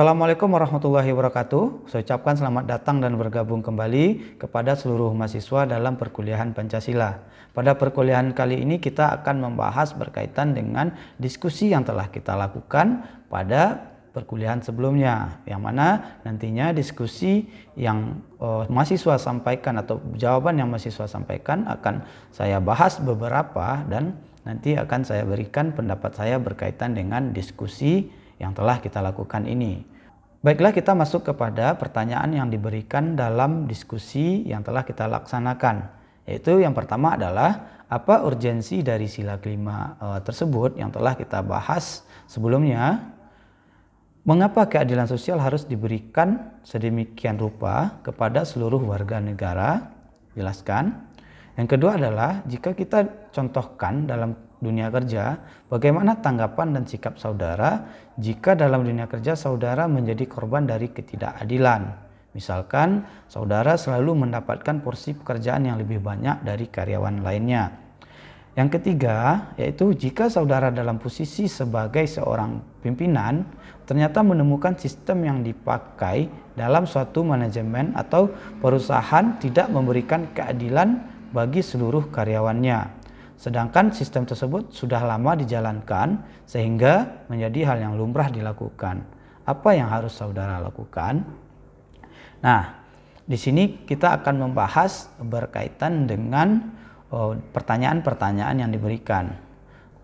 Assalamualaikum warahmatullahi wabarakatuh. Saya ucapkan selamat datang dan bergabung kembali kepada seluruh mahasiswa dalam perkuliahan Pancasila. Pada perkuliahan kali ini kita akan membahas berkaitan dengan diskusi yang telah kita lakukan pada perkuliahan sebelumnya yang mana nantinya diskusi yang uh, mahasiswa sampaikan atau jawaban yang mahasiswa sampaikan akan saya bahas beberapa dan nanti akan saya berikan pendapat saya berkaitan dengan diskusi yang telah kita lakukan ini. Baiklah kita masuk kepada pertanyaan yang diberikan dalam diskusi yang telah kita laksanakan. Yaitu yang pertama adalah apa urgensi dari sila kelima eh, tersebut yang telah kita bahas sebelumnya. Mengapa keadilan sosial harus diberikan sedemikian rupa kepada seluruh warga negara? Jelaskan. Yang kedua adalah jika kita contohkan dalam dunia kerja, bagaimana tanggapan dan sikap saudara jika dalam dunia kerja saudara menjadi korban dari ketidakadilan? Misalkan saudara selalu mendapatkan porsi pekerjaan yang lebih banyak dari karyawan lainnya. Yang ketiga, yaitu jika saudara dalam posisi sebagai seorang pimpinan ternyata menemukan sistem yang dipakai dalam suatu manajemen atau perusahaan tidak memberikan keadilan bagi seluruh karyawannya. Sedangkan sistem tersebut sudah lama dijalankan sehingga menjadi hal yang lumrah dilakukan. Apa yang harus saudara lakukan? Nah, di sini kita akan membahas berkaitan dengan oh, pertanyaan-pertanyaan yang diberikan.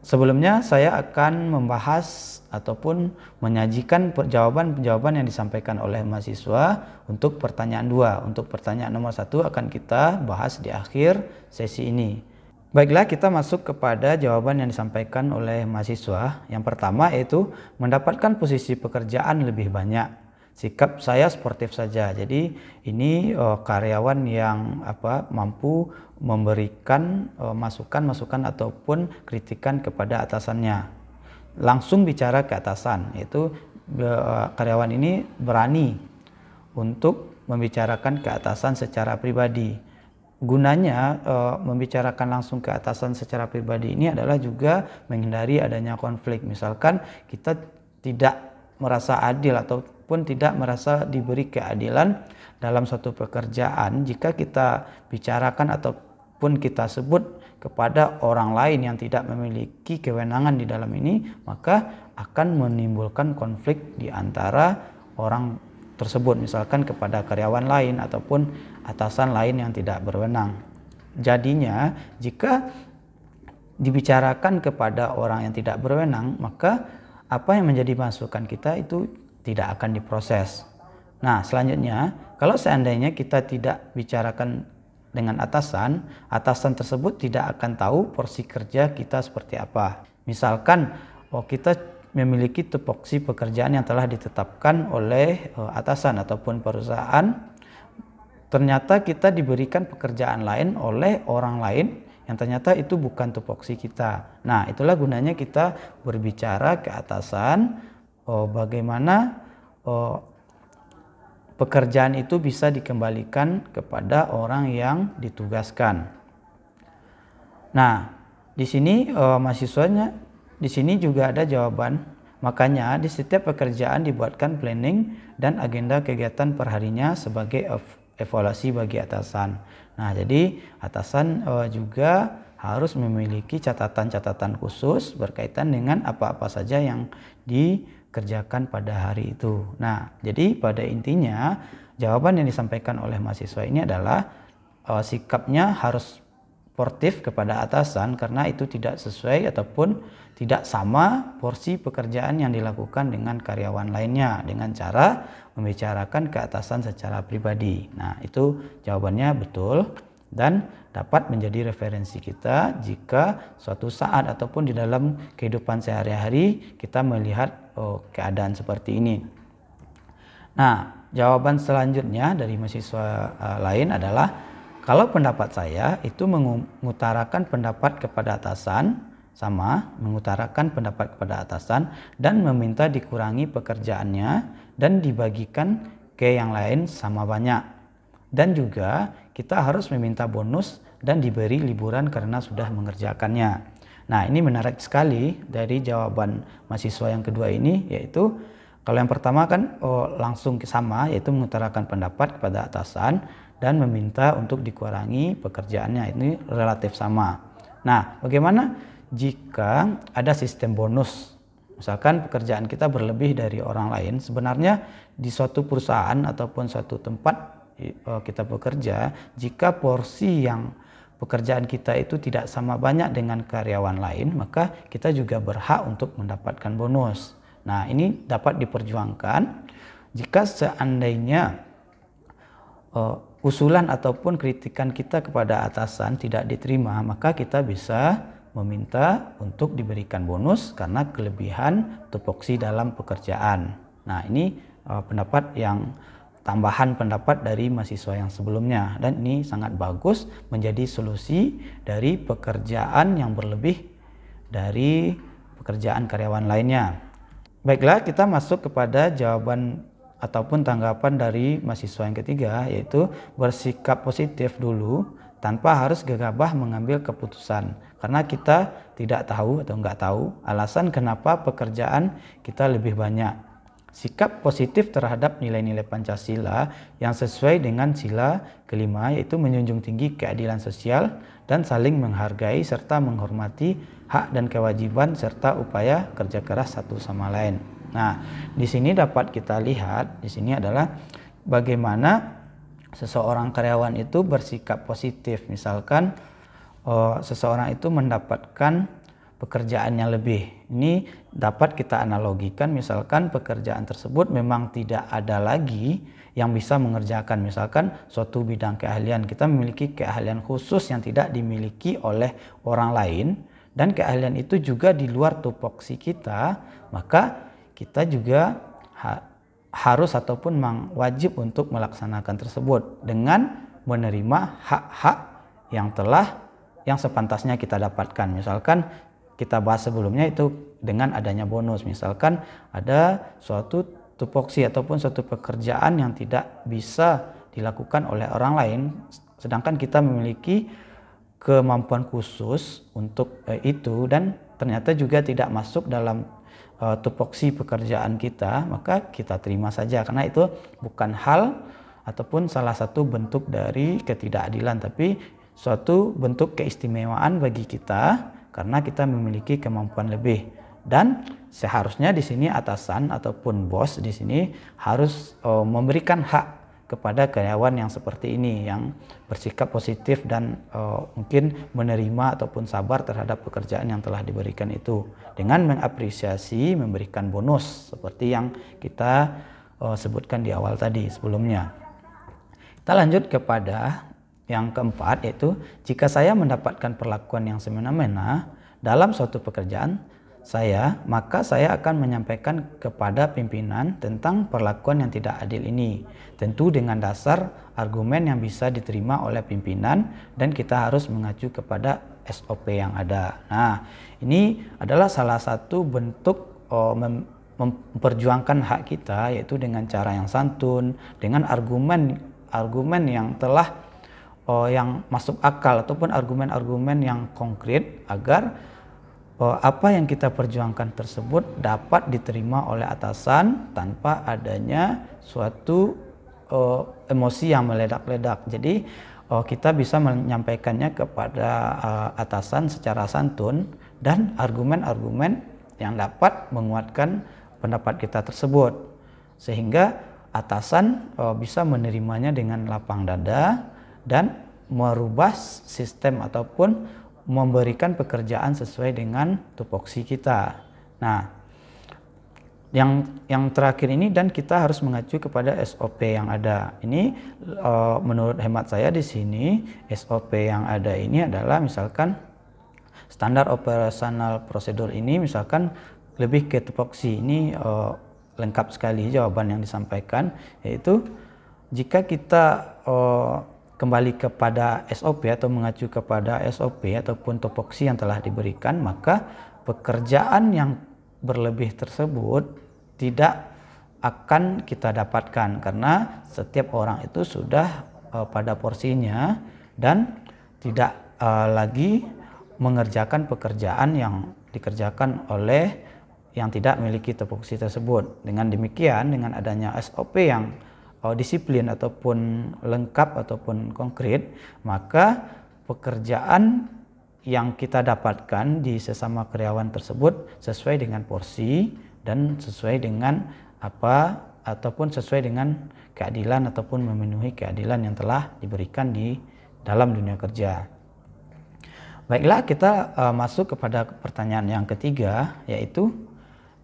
Sebelumnya saya akan membahas ataupun menyajikan jawaban-jawaban yang disampaikan oleh mahasiswa untuk pertanyaan dua. Untuk pertanyaan nomor satu akan kita bahas di akhir sesi ini. Baiklah, kita masuk kepada jawaban yang disampaikan oleh mahasiswa. Yang pertama yaitu mendapatkan posisi pekerjaan lebih banyak. Sikap saya sportif saja. Jadi ini oh, karyawan yang apa mampu memberikan eh, masukan-masukan oh, ataupun kritikan kepada atasannya. Langsung bicara ke atasan, yaitu eh, karyawan ini berani untuk membicarakan ke atasan secara pribadi gunanya e, membicarakan langsung ke atasan secara pribadi ini adalah juga menghindari adanya konflik. Misalkan kita tidak merasa adil ataupun tidak merasa diberi keadilan dalam suatu pekerjaan jika kita bicarakan ataupun kita sebut kepada orang lain yang tidak memiliki kewenangan di dalam ini maka akan menimbulkan konflik di antara orang tersebut misalkan kepada karyawan lain ataupun atasan lain yang tidak berwenang. Jadinya, jika dibicarakan kepada orang yang tidak berwenang, maka apa yang menjadi masukan kita itu tidak akan diproses. Nah, selanjutnya, kalau seandainya kita tidak bicarakan dengan atasan, atasan tersebut tidak akan tahu porsi kerja kita seperti apa. Misalkan, oh kita memiliki tupoksi pekerjaan yang telah ditetapkan oleh eh, atasan ataupun perusahaan ternyata kita diberikan pekerjaan lain oleh orang lain yang ternyata itu bukan tupoksi kita. Nah, itulah gunanya kita berbicara ke atasan oh, bagaimana oh, pekerjaan itu bisa dikembalikan kepada orang yang ditugaskan. Nah, di sini oh, mahasiswanya di sini juga ada jawaban. Makanya di setiap pekerjaan dibuatkan planning dan agenda kegiatan perharinya sebagai evaluasi bagi atasan. Nah, jadi atasan eh, juga harus memiliki catatan-catatan khusus berkaitan dengan apa-apa saja yang dikerjakan pada hari itu. Nah, jadi pada intinya jawaban yang disampaikan oleh mahasiswa ini adalah eh, sikapnya harus portif kepada atasan karena itu tidak sesuai ataupun tidak sama porsi pekerjaan yang dilakukan dengan karyawan lainnya dengan cara membicarakan ke atasan secara pribadi. Nah, itu jawabannya betul dan dapat menjadi referensi kita jika suatu saat ataupun di dalam kehidupan sehari-hari kita melihat oh, keadaan seperti ini. Nah, jawaban selanjutnya dari mahasiswa uh, lain adalah kalau pendapat saya itu mengutarakan pendapat kepada atasan sama mengutarakan pendapat kepada atasan dan meminta dikurangi pekerjaannya dan dibagikan ke yang lain sama banyak. Dan juga kita harus meminta bonus dan diberi liburan karena sudah mengerjakannya. Nah, ini menarik sekali dari jawaban mahasiswa yang kedua ini yaitu kalau yang pertama kan oh, langsung sama yaitu mengutarakan pendapat kepada atasan dan meminta untuk dikurangi pekerjaannya ini relatif sama. Nah, bagaimana jika ada sistem bonus? Misalkan pekerjaan kita berlebih dari orang lain, sebenarnya di suatu perusahaan ataupun suatu tempat e, kita bekerja, jika porsi yang pekerjaan kita itu tidak sama banyak dengan karyawan lain, maka kita juga berhak untuk mendapatkan bonus. Nah, ini dapat diperjuangkan jika seandainya uh, usulan ataupun kritikan kita kepada atasan tidak diterima, maka kita bisa meminta untuk diberikan bonus karena kelebihan tupoksi dalam pekerjaan. Nah, ini uh, pendapat yang tambahan pendapat dari mahasiswa yang sebelumnya dan ini sangat bagus menjadi solusi dari pekerjaan yang berlebih dari pekerjaan karyawan lainnya. Baiklah, kita masuk kepada jawaban ataupun tanggapan dari mahasiswa yang ketiga yaitu bersikap positif dulu tanpa harus gegabah mengambil keputusan karena kita tidak tahu atau nggak tahu alasan kenapa pekerjaan kita lebih banyak sikap positif terhadap nilai-nilai Pancasila yang sesuai dengan sila kelima yaitu menjunjung tinggi keadilan sosial dan saling menghargai serta menghormati hak dan kewajiban serta upaya kerja keras satu sama lain. Nah, di sini dapat kita lihat di sini adalah bagaimana seseorang karyawan itu bersikap positif. Misalkan oh, seseorang itu mendapatkan pekerjaan yang lebih. Ini dapat kita analogikan misalkan pekerjaan tersebut memang tidak ada lagi yang bisa mengerjakan misalkan suatu bidang keahlian kita memiliki keahlian khusus yang tidak dimiliki oleh orang lain dan keahlian itu juga di luar tupoksi kita maka kita juga ha harus ataupun wajib untuk melaksanakan tersebut dengan menerima hak-hak yang telah yang sepantasnya kita dapatkan. Misalkan kita bahas sebelumnya itu dengan adanya bonus. Misalkan ada suatu tupoksi ataupun suatu pekerjaan yang tidak bisa dilakukan oleh orang lain sedangkan kita memiliki kemampuan khusus untuk eh, itu dan ternyata juga tidak masuk dalam uh, tupoksi pekerjaan kita, maka kita terima saja karena itu bukan hal ataupun salah satu bentuk dari ketidakadilan tapi suatu bentuk keistimewaan bagi kita karena kita memiliki kemampuan lebih dan seharusnya di sini atasan ataupun bos di sini harus uh, memberikan hak kepada karyawan yang seperti ini yang bersikap positif dan uh, mungkin menerima ataupun sabar terhadap pekerjaan yang telah diberikan itu dengan mengapresiasi memberikan bonus seperti yang kita uh, sebutkan di awal tadi sebelumnya. Kita lanjut kepada yang keempat yaitu jika saya mendapatkan perlakuan yang semena-mena dalam suatu pekerjaan saya, maka saya akan menyampaikan kepada pimpinan tentang perlakuan yang tidak adil ini. Tentu dengan dasar argumen yang bisa diterima oleh pimpinan dan kita harus mengacu kepada SOP yang ada. Nah, ini adalah salah satu bentuk oh, mem memperjuangkan hak kita yaitu dengan cara yang santun, dengan argumen argumen yang telah oh, yang masuk akal ataupun argumen-argumen yang konkret agar bahwa apa yang kita perjuangkan tersebut dapat diterima oleh atasan tanpa adanya suatu uh, emosi yang meledak-ledak. Jadi uh, kita bisa menyampaikannya kepada uh, atasan secara santun dan argumen-argumen yang dapat menguatkan pendapat kita tersebut sehingga atasan uh, bisa menerimanya dengan lapang dada dan merubah sistem ataupun memberikan pekerjaan sesuai dengan tupoksi kita. Nah, yang yang terakhir ini dan kita harus mengacu kepada SOP yang ada. Ini e, menurut hemat saya di sini SOP yang ada ini adalah misalkan standar operasional prosedur ini misalkan lebih ke tupoksi. Ini e, lengkap sekali jawaban yang disampaikan yaitu jika kita e, kembali kepada SOP atau mengacu kepada SOP ataupun topoksi yang telah diberikan, maka pekerjaan yang berlebih tersebut tidak akan kita dapatkan karena setiap orang itu sudah uh, pada porsinya dan tidak uh, lagi mengerjakan pekerjaan yang dikerjakan oleh yang tidak memiliki topoksi tersebut. Dengan demikian, dengan adanya SOP yang disiplin ataupun lengkap ataupun konkret, maka pekerjaan yang kita dapatkan di sesama karyawan tersebut sesuai dengan porsi dan sesuai dengan apa ataupun sesuai dengan keadilan ataupun memenuhi keadilan yang telah diberikan di dalam dunia kerja. Baiklah, kita uh, masuk kepada pertanyaan yang ketiga yaitu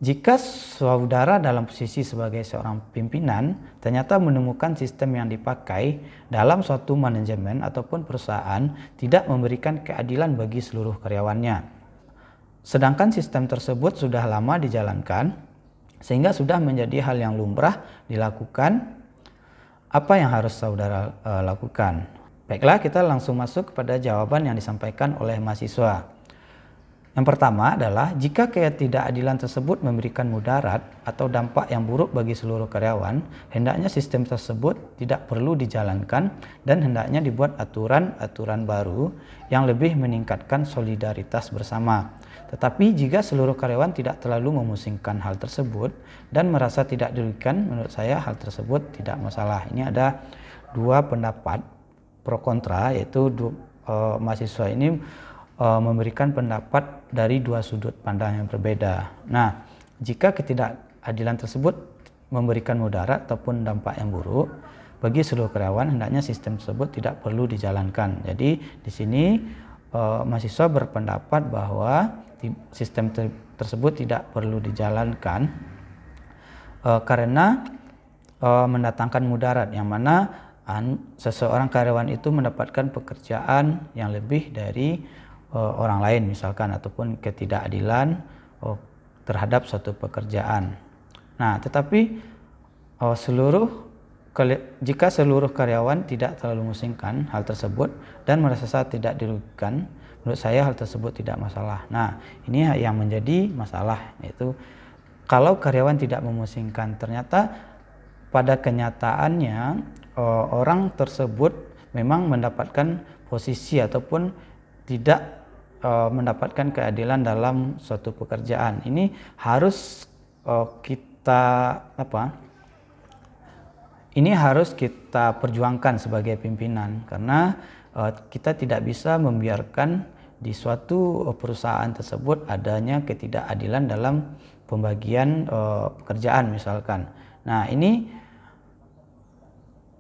jika saudara dalam posisi sebagai seorang pimpinan ternyata menemukan sistem yang dipakai dalam suatu manajemen ataupun perusahaan tidak memberikan keadilan bagi seluruh karyawannya. Sedangkan sistem tersebut sudah lama dijalankan sehingga sudah menjadi hal yang lumrah dilakukan. Apa yang harus saudara e, lakukan? Baiklah, kita langsung masuk kepada jawaban yang disampaikan oleh mahasiswa. Yang pertama adalah jika ketidakadilan tersebut memberikan mudarat atau dampak yang buruk bagi seluruh karyawan, hendaknya sistem tersebut tidak perlu dijalankan dan hendaknya dibuat aturan-aturan baru yang lebih meningkatkan solidaritas bersama. Tetapi jika seluruh karyawan tidak terlalu memusingkan hal tersebut dan merasa tidak dirugikan, menurut saya hal tersebut tidak masalah. Ini ada dua pendapat pro kontra yaitu uh, mahasiswa ini uh, memberikan pendapat dari dua sudut pandang yang berbeda. Nah, jika ketidakadilan tersebut memberikan mudarat ataupun dampak yang buruk bagi seluruh karyawan, hendaknya sistem tersebut tidak perlu dijalankan. Jadi di sini uh, mahasiswa berpendapat bahwa sistem ter tersebut tidak perlu dijalankan uh, karena uh, mendatangkan mudarat yang mana seseorang karyawan itu mendapatkan pekerjaan yang lebih dari Eh, orang lain misalkan ataupun ketidakadilan uh, terhadap suatu pekerjaan. Nah, tetapi uh, seluruh jika seluruh karyawan tidak terlalu musingkan hal tersebut dan merasa saat tidak dirugikan, menurut saya hal tersebut tidak masalah. Nah, ini yang menjadi masalah yaitu kalau karyawan tidak memusingkan, ternyata pada kenyataannya oh, orang tersebut memang mendapatkan posisi ataupun tidak uh, mendapatkan keadilan dalam suatu pekerjaan. Ini harus uh, kita apa? Ini harus kita perjuangkan sebagai pimpinan karena uh, kita tidak bisa membiarkan di suatu perusahaan tersebut adanya ketidakadilan dalam pembagian uh, pekerjaan misalkan. Nah, ini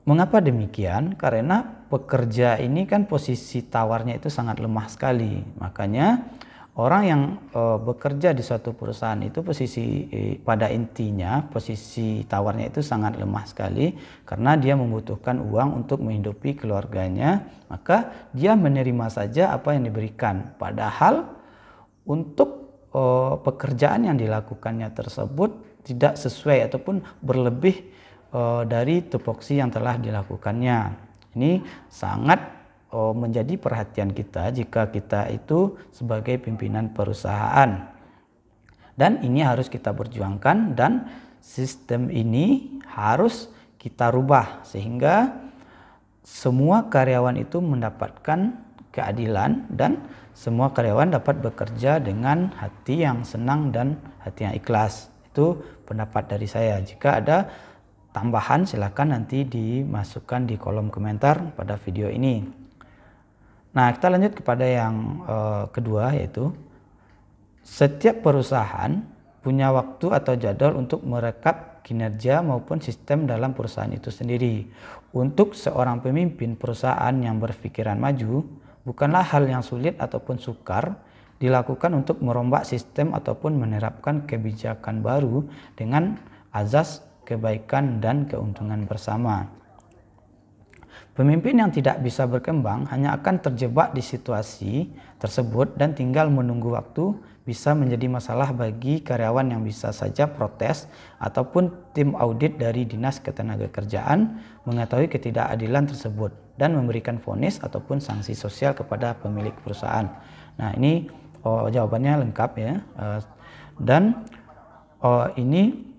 Mengapa demikian? Karena pekerja ini kan posisi tawarnya itu sangat lemah sekali. Makanya orang yang e, bekerja di suatu perusahaan itu posisi e, pada intinya posisi tawarnya itu sangat lemah sekali karena dia membutuhkan uang untuk menghidupi keluarganya, maka dia menerima saja apa yang diberikan. Padahal untuk eh, pekerjaan yang dilakukannya tersebut tidak sesuai ataupun berlebih Eh, dari tupoksi yang telah dilakukannya. Ini sangat eh, menjadi perhatian kita jika kita itu sebagai pimpinan perusahaan. Dan ini harus kita berjuangkan dan sistem ini harus kita rubah sehingga semua karyawan itu mendapatkan keadilan dan semua karyawan dapat bekerja dengan hati yang senang dan hati yang ikhlas. Itu pendapat dari saya. Jika ada tambahan silahkan nanti dimasukkan di kolom komentar pada video ini. Nah, kita lanjut kepada yang uh, kedua yaitu setiap perusahaan punya waktu atau jadwal untuk merekap kinerja maupun sistem dalam perusahaan itu sendiri. Untuk seorang pemimpin perusahaan yang berpikiran maju, bukanlah hal yang sulit ataupun sukar dilakukan untuk merombak sistem ataupun menerapkan kebijakan baru dengan azas kebaikan dan keuntungan bersama. Pemimpin yang tidak bisa berkembang hanya akan terjebak di situasi tersebut dan tinggal menunggu waktu bisa menjadi masalah bagi karyawan yang bisa saja protes ataupun tim audit dari Dinas Ketenagakerjaan mengetahui ketidakadilan tersebut dan memberikan vonis ataupun sanksi sosial kepada pemilik perusahaan. Nah, ini oh, jawabannya lengkap ya. Eh, dan oh, ini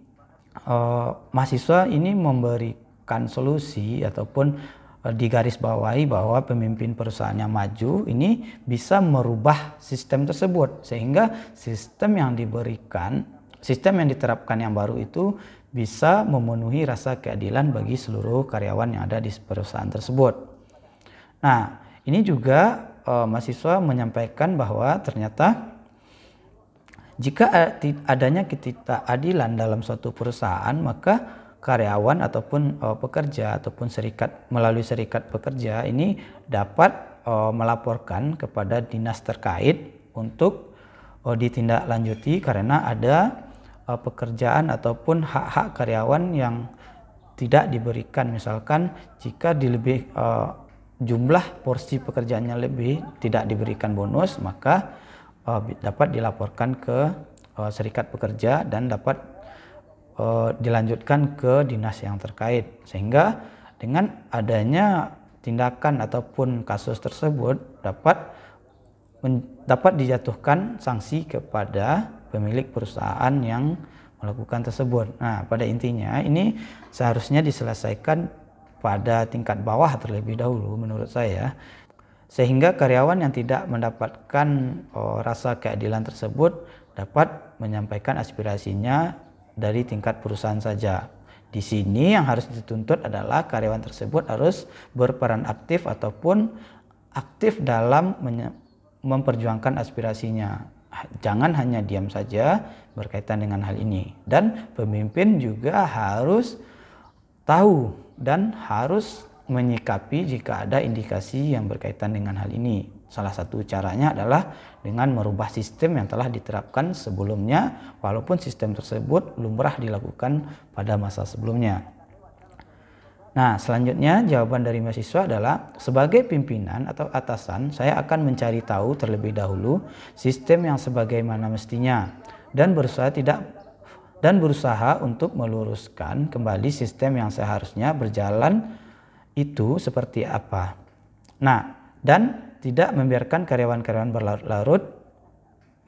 Eh, mahasiswa ini memberikan solusi ataupun eh, digarisbawahi bahwa pemimpin perusahaannya maju ini bisa merubah sistem tersebut sehingga sistem yang diberikan sistem yang diterapkan yang baru itu bisa memenuhi rasa keadilan bagi seluruh karyawan yang ada di perusahaan tersebut. Nah, ini juga eh, mahasiswa menyampaikan bahwa ternyata jika adanya ketidakadilan dalam suatu perusahaan, maka karyawan ataupun e, pekerja ataupun serikat melalui serikat pekerja ini dapat e, melaporkan kepada dinas terkait untuk e, ditindaklanjuti karena ada pekerjaan ataupun hak-hak karyawan yang tidak diberikan misalkan jika di lebih jumlah porsi pekerjaannya lebih tidak diberikan bonus maka uh, dapat dilaporkan ke uh, serikat pekerja dan dapat uh, dilanjutkan ke dinas yang terkait sehingga dengan adanya tindakan ataupun kasus tersebut dapat dapat dijatuhkan sanksi kepada pemilik perusahaan yang melakukan tersebut. Nah, pada intinya ini seharusnya diselesaikan pada tingkat bawah terlebih dahulu menurut saya sehingga karyawan yang tidak mendapatkan oh, rasa keadilan tersebut dapat menyampaikan aspirasinya dari tingkat perusahaan saja. Di sini yang harus dituntut adalah karyawan tersebut harus berperan aktif ataupun aktif dalam memperjuangkan aspirasinya. Jangan hanya diam saja berkaitan dengan hal ini. Dan pemimpin juga harus tahu dan harus menyikapi jika ada indikasi yang berkaitan dengan hal ini. Salah satu caranya adalah dengan merubah sistem yang telah diterapkan sebelumnya, walaupun sistem tersebut lumrah dilakukan pada masa sebelumnya. Nah, selanjutnya jawaban dari mahasiswa adalah sebagai pimpinan atau atasan, saya akan mencari tahu terlebih dahulu sistem yang sebagaimana mestinya dan berusaha tidak dan berusaha untuk meluruskan kembali sistem yang seharusnya berjalan itu seperti apa. Nah, dan tidak membiarkan karyawan-karyawan berlarut-larut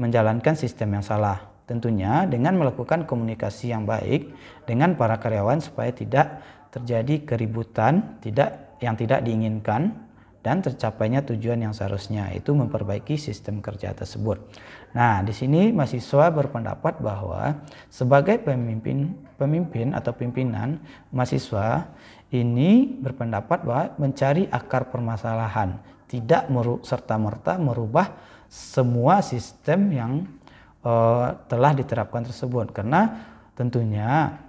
menjalankan sistem yang salah. Tentunya dengan melakukan komunikasi yang baik dengan para karyawan supaya tidak terjadi keributan tidak yang tidak diinginkan dan tercapainya tujuan yang seharusnya itu memperbaiki sistem kerja tersebut. Nah, di sini mahasiswa berpendapat bahwa sebagai pemimpin pemimpin atau pimpinan mahasiswa ini berpendapat bahwa mencari akar permasalahan tidak serta merta merubah semua sistem yang uh, telah diterapkan tersebut karena tentunya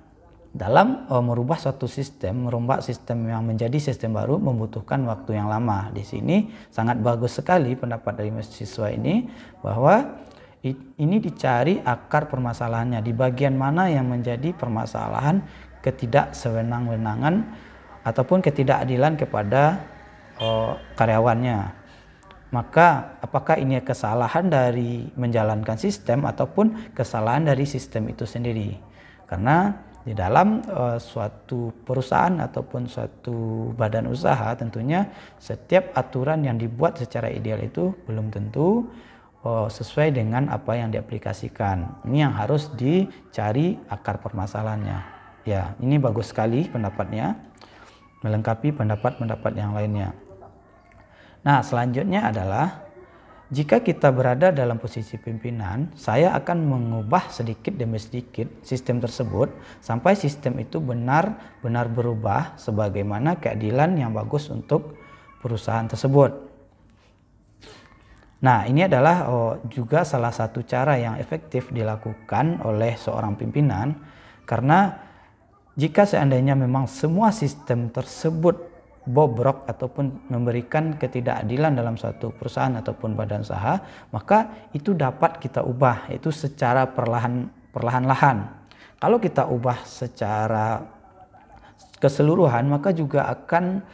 dalam uh, merubah suatu sistem, merombak sistem yang menjadi sistem baru membutuhkan waktu yang lama. Di sini sangat bagus sekali pendapat dari mahasiswa ini bahwa ini dicari akar permasalahannya di bagian mana yang menjadi permasalahan ketidaksewenang-wenangan ataupun ketidakadilan kepada uh, karyawannya. Maka apakah ini kesalahan dari menjalankan sistem ataupun kesalahan dari sistem itu sendiri? Karena di dalam uh, suatu perusahaan ataupun suatu badan usaha tentunya setiap aturan yang dibuat secara ideal itu belum tentu uh, sesuai dengan apa yang diaplikasikan. Ini yang harus dicari akar permasalahannya. Ya, ini bagus sekali pendapatnya melengkapi pendapat-pendapat yang lainnya. Nah, selanjutnya adalah jika kita berada dalam posisi pimpinan, saya akan mengubah sedikit demi sedikit sistem tersebut sampai sistem itu benar-benar berubah sebagaimana keadilan yang bagus untuk perusahaan tersebut. Nah, ini adalah oh, juga salah satu cara yang efektif dilakukan oleh seorang pimpinan karena jika seandainya memang semua sistem tersebut bobrok ataupun memberikan ketidakadilan dalam suatu perusahaan ataupun badan usaha, maka itu dapat kita ubah itu secara perlahan perlahan-lahan. Kalau kita ubah secara keseluruhan maka juga akan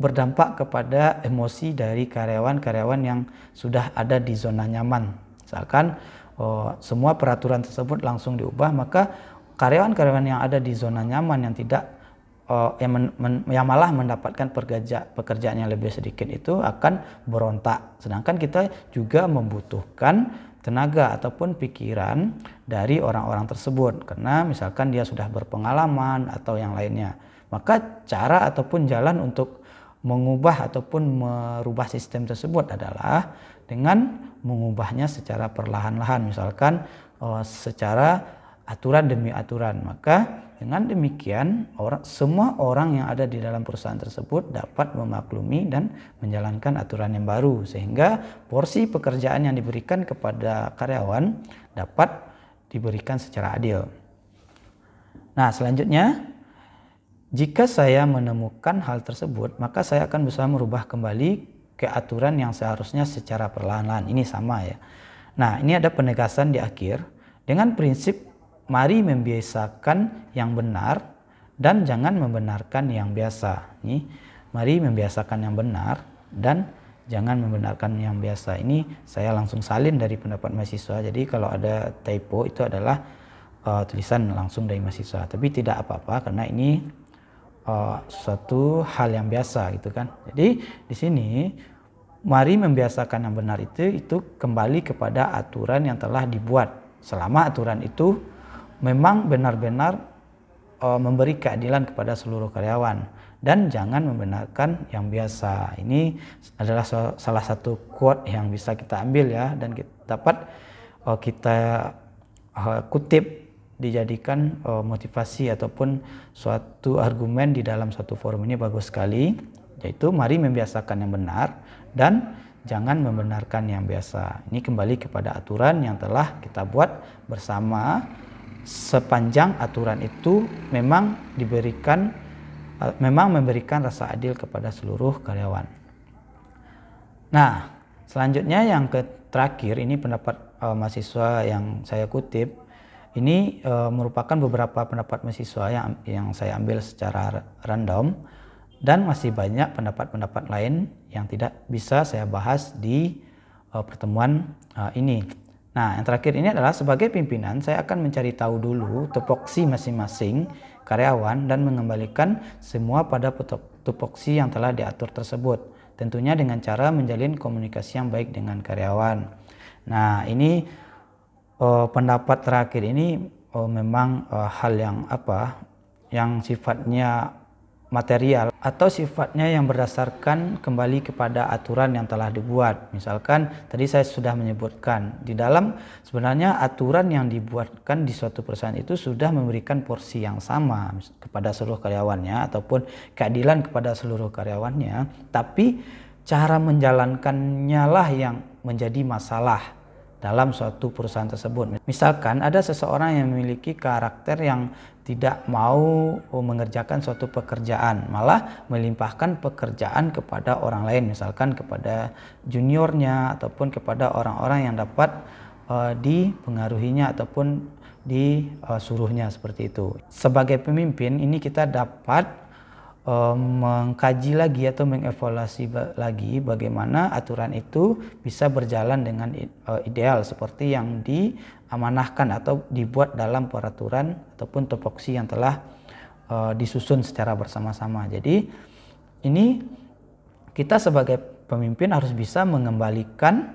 berdampak kepada emosi dari karyawan-karyawan yang sudah ada di zona nyaman. Seakan oh, semua peraturan tersebut langsung diubah maka karyawan-karyawan yang ada di zona nyaman yang tidak uh, yang, men, men, yang malah mendapatkan pekerja, pekerjaan yang lebih sedikit itu akan berontak. Sedangkan kita juga membutuhkan tenaga ataupun pikiran dari orang-orang tersebut karena misalkan dia sudah berpengalaman atau yang lainnya. Maka cara ataupun jalan untuk mengubah ataupun merubah sistem tersebut adalah dengan mengubahnya secara perlahan-lahan misalkan eh, secara aturan demi aturan. Maka dengan demikian orang semua orang yang ada di dalam perusahaan tersebut dapat memaklumi dan menjalankan aturan yang baru sehingga porsi pekerjaan yang diberikan kepada karyawan dapat diberikan secara adil. Nah, selanjutnya jika saya menemukan hal tersebut, maka saya akan bisa merubah kembali ke aturan yang seharusnya secara perlahan-lahan. Ini sama ya. Nah, ini ada penegasan di akhir dengan prinsip mari membiasakan yang benar dan jangan membenarkan yang biasa. Ini mari membiasakan yang benar dan jangan membenarkan yang biasa. Ini saya langsung salin dari pendapat mahasiswa. Jadi kalau ada typo itu adalah uh, tulisan langsung dari mahasiswa. Tapi tidak apa-apa karena ini uh, suatu hal yang biasa gitu kan. Jadi di sini mari membiasakan yang benar itu itu kembali kepada aturan yang telah dibuat. Selama aturan itu memang benar-benar uh, memberi keadilan kepada seluruh karyawan dan jangan membenarkan yang biasa. Ini adalah salah satu quote yang bisa kita ambil ya dan eh, kita dapat uh, eh, kita uh, kutip dijadikan uh, motivasi ataupun suatu argumen di dalam suatu forum ini bagus sekali yaitu mari membiasakan yang benar dan jangan membenarkan yang biasa. Ini kembali kepada aturan yang telah kita buat bersama sepanjang aturan itu memang diberikan eh, memang memberikan rasa adil kepada seluruh karyawan. Nah, selanjutnya yang terakhir ini pendapat uh, mahasiswa yang saya kutip ini uh, merupakan beberapa pendapat mahasiswa yang yang saya ambil secara random dan masih banyak pendapat-pendapat lain yang tidak bisa saya bahas di uh, pertemuan uh, ini. Nah, yang terakhir ini adalah sebagai pimpinan, saya akan mencari tahu dulu tupoksi masing-masing karyawan dan mengembalikan semua pada tupoksi yang telah diatur tersebut. Tentunya dengan cara menjalin komunikasi yang baik dengan karyawan. Nah, ini eh, pendapat terakhir ini oh, memang eh, hal yang apa? yang sifatnya material atau sifatnya yang berdasarkan kembali kepada aturan yang telah dibuat. Misalkan tadi saya sudah menyebutkan di dalam sebenarnya aturan yang dibuatkan di suatu perusahaan itu sudah memberikan porsi yang sama kepada seluruh karyawannya ataupun keadilan kepada seluruh karyawannya, tapi cara menjalankannya lah yang menjadi masalah dalam suatu perusahaan tersebut. Misalkan ada seseorang yang memiliki karakter yang tidak mau oh, mengerjakan suatu pekerjaan, malah melimpahkan pekerjaan kepada orang lain, misalkan kepada juniornya ataupun kepada orang-orang yang dapat uh, dipengaruhinya ataupun disuruhnya eh, seperti itu. Sebagai pemimpin ini kita dapat Eh, mengkaji lagi atau mengevaluasi lagi bagaimana aturan itu bisa berjalan dengan eh, ideal seperti yang diamanahkan atau dibuat dalam peraturan ataupun topoksi yang telah eh, disusun secara bersama-sama. Jadi ini kita sebagai pemimpin harus bisa mengembalikan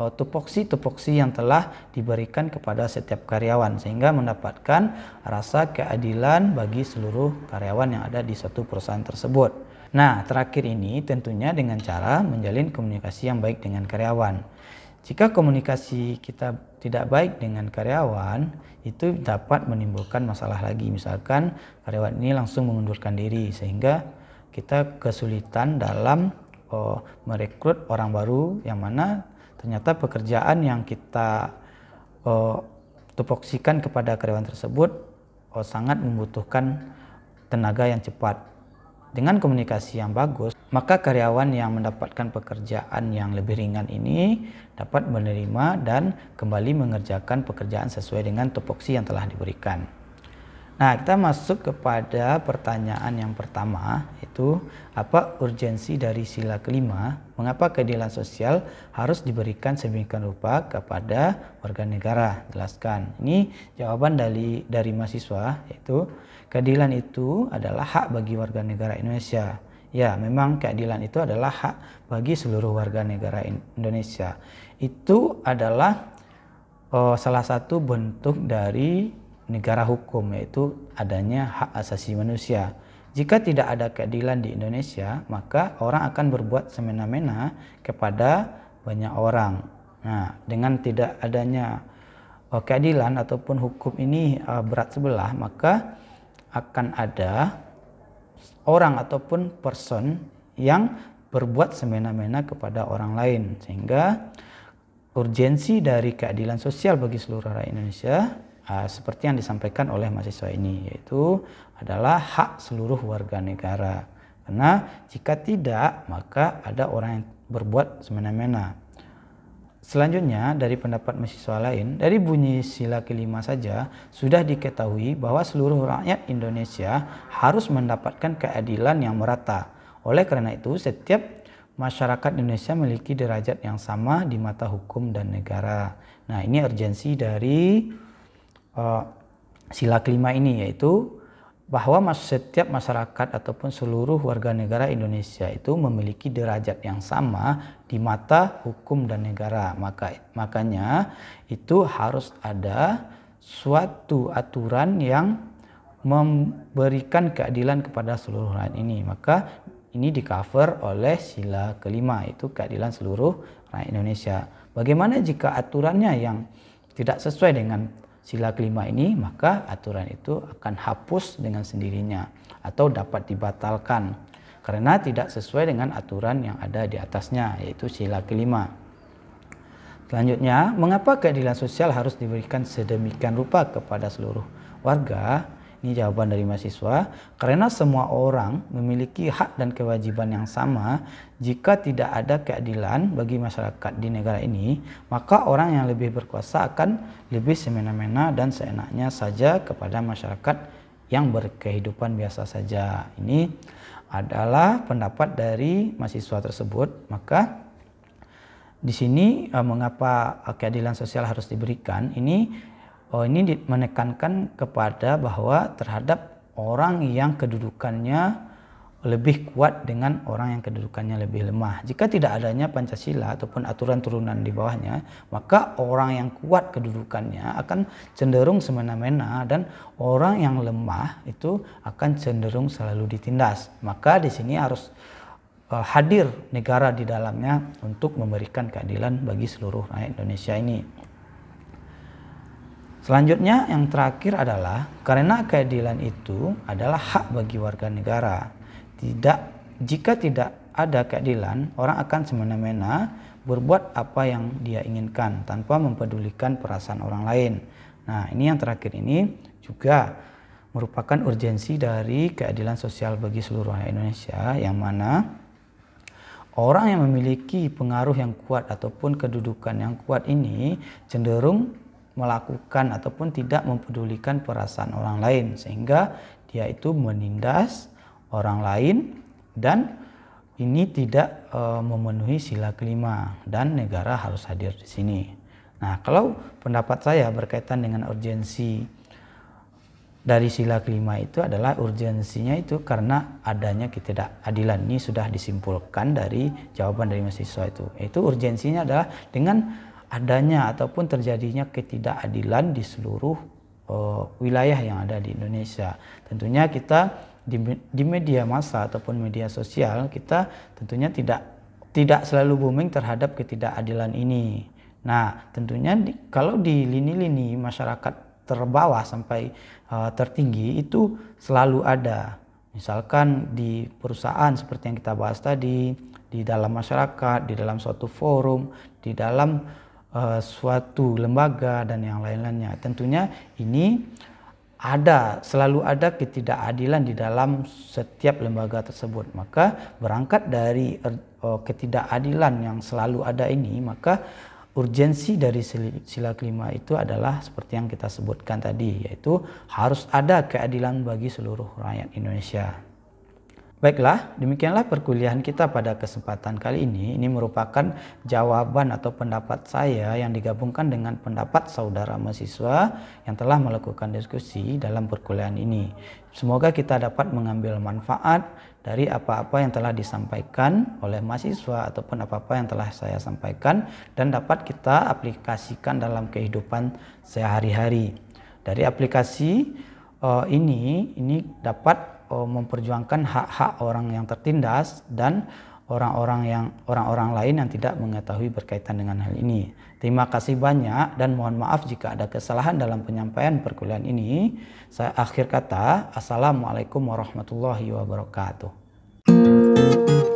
Eh, tupoksi tupoksi yang telah diberikan kepada setiap karyawan sehingga mendapatkan rasa keadilan bagi seluruh karyawan yang ada di satu perusahaan tersebut. Nah, terakhir ini tentunya dengan cara menjalin komunikasi yang baik dengan karyawan. Jika komunikasi kita tidak baik dengan karyawan, itu dapat menimbulkan masalah lagi. Misalkan karyawan ini langsung mengundurkan diri sehingga kita kesulitan dalam eh, merekrut orang baru yang mana Ternyata pekerjaan yang kita uh, tupoksikan kepada karyawan tersebut uh, sangat membutuhkan tenaga yang cepat. Dengan komunikasi yang bagus, maka karyawan yang mendapatkan pekerjaan yang lebih ringan ini dapat menerima dan kembali mengerjakan pekerjaan sesuai dengan tupoksi yang telah diberikan. Nah, kita masuk kepada pertanyaan yang pertama, itu apa urgensi dari sila kelima? Mengapa keadilan sosial harus diberikan sedemikian rupa kepada warga negara? Jelaskan. Ini jawaban dari dari mahasiswa, yaitu keadilan itu adalah hak bagi warga negara Indonesia. Ya, memang keadilan itu adalah hak bagi seluruh warga negara Indonesia. Itu adalah oh, salah satu bentuk dari negara hukum yaitu adanya hak asasi manusia. Jika tidak ada keadilan di Indonesia, maka orang akan berbuat semena-mena kepada banyak orang. Nah, dengan tidak adanya eh, keadilan ataupun hukum ini eh, berat sebelah, maka akan ada orang ataupun person yang berbuat semena-mena kepada orang lain sehingga urgensi dari keadilan sosial bagi seluruh rakyat Indonesia Ah, seperti yang disampaikan oleh mahasiswa ini yaitu adalah hak seluruh warga negara. Karena jika tidak maka ada orang yang berbuat semena-mena. Selanjutnya dari pendapat mahasiswa lain, dari bunyi sila kelima saja sudah diketahui bahwa seluruh rakyat Indonesia harus mendapatkan keadilan yang merata. Oleh karena itu, setiap masyarakat Indonesia memiliki derajat yang sama di mata hukum dan negara. Nah, ini urgensi dari uh, sila kelima ini yaitu bahwa setiap masyarakat ataupun seluruh warga negara Indonesia itu memiliki derajat yang sama di mata hukum dan negara. Maka makanya itu harus ada suatu aturan yang memberikan keadilan kepada seluruh rakyat ini. Maka ini di cover oleh sila kelima itu keadilan seluruh rakyat Indonesia. Bagaimana jika aturannya yang tidak sesuai dengan sila kelima ini, maka aturan itu akan hapus dengan sendirinya atau dapat dibatalkan karena tidak sesuai dengan aturan yang ada di atasnya, yaitu sila kelima. Selanjutnya, mengapa keadilan sosial harus diberikan sedemikian rupa kepada seluruh warga? Ini jawaban dari mahasiswa. Karena semua orang memiliki hak dan kewajiban yang sama, jika tidak ada keadilan bagi masyarakat di negara ini, maka orang yang lebih berkuasa akan lebih semena-mena dan seenaknya saja kepada masyarakat yang berkehidupan biasa saja. Ini adalah pendapat dari mahasiswa tersebut. Maka di sini eh, mengapa keadilan sosial harus diberikan? Ini oh ini menekankan kepada bahwa terhadap orang yang kedudukannya lebih kuat dengan orang yang kedudukannya lebih lemah. Jika tidak adanya Pancasila ataupun aturan turunan di bawahnya, maka orang yang kuat kedudukannya akan cenderung semena-mena dan orang yang lemah itu akan cenderung selalu ditindas. Maka di sini harus eh, hadir negara di dalamnya untuk memberikan keadilan bagi seluruh rakyat Indonesia ini. Selanjutnya yang terakhir adalah karena keadilan itu adalah hak bagi warga negara. Tidak jika tidak ada keadilan, orang akan semena-mena berbuat apa yang dia inginkan tanpa mempedulikan perasaan orang lain. Nah, ini yang terakhir ini juga merupakan urgensi dari keadilan sosial bagi seluruh Indonesia yang mana orang yang memiliki pengaruh yang kuat ataupun kedudukan yang kuat ini cenderung melakukan ataupun tidak mempedulikan perasaan orang lain sehingga dia itu menindas orang lain dan ini tidak e, memenuhi sila kelima dan negara harus hadir di sini. Nah, kalau pendapat saya berkaitan dengan urgensi dari sila kelima itu adalah urgensinya itu karena adanya ketidakadilan ini sudah disimpulkan dari jawaban dari mahasiswa itu. Itu urgensinya adalah dengan adanya ataupun terjadinya ketidakadilan di seluruh uh, wilayah yang ada di Indonesia. Tentunya kita di, di media massa ataupun media sosial kita tentunya tidak tidak selalu booming terhadap ketidakadilan ini. Nah, tentunya di, kalau di lini-lini masyarakat terbawah sampai uh, tertinggi itu selalu ada. Misalkan di perusahaan seperti yang kita bahas tadi, di dalam masyarakat, di dalam suatu forum, di dalam uh, suatu lembaga dan yang lain-lainnya. Tentunya ini ada selalu ada ketidakadilan di dalam setiap lembaga tersebut. Maka berangkat dari uh, ketidakadilan yang selalu ada ini, maka urgensi dari sila kelima itu adalah seperti yang kita sebutkan tadi, yaitu harus ada keadilan bagi seluruh rakyat Indonesia. Baiklah, demikianlah perkuliahan kita pada kesempatan kali ini. Ini merupakan jawaban atau pendapat saya yang digabungkan dengan pendapat saudara mahasiswa yang telah melakukan diskusi dalam perkuliahan ini. Semoga kita dapat mengambil manfaat dari apa-apa yang telah disampaikan oleh mahasiswa ataupun apa-apa yang telah saya sampaikan dan dapat kita aplikasikan dalam kehidupan sehari-hari. Dari aplikasi eh, ini, ini dapat Eh, memperjuangkan hak-hak orang yang tertindas dan orang-orang yang orang-orang lain yang tidak mengetahui berkaitan dengan hal ini. Terima kasih banyak dan mohon maaf jika ada kesalahan dalam penyampaian perkuliahan ini. Saya akhir kata, Assalamualaikum warahmatullahi wabarakatuh.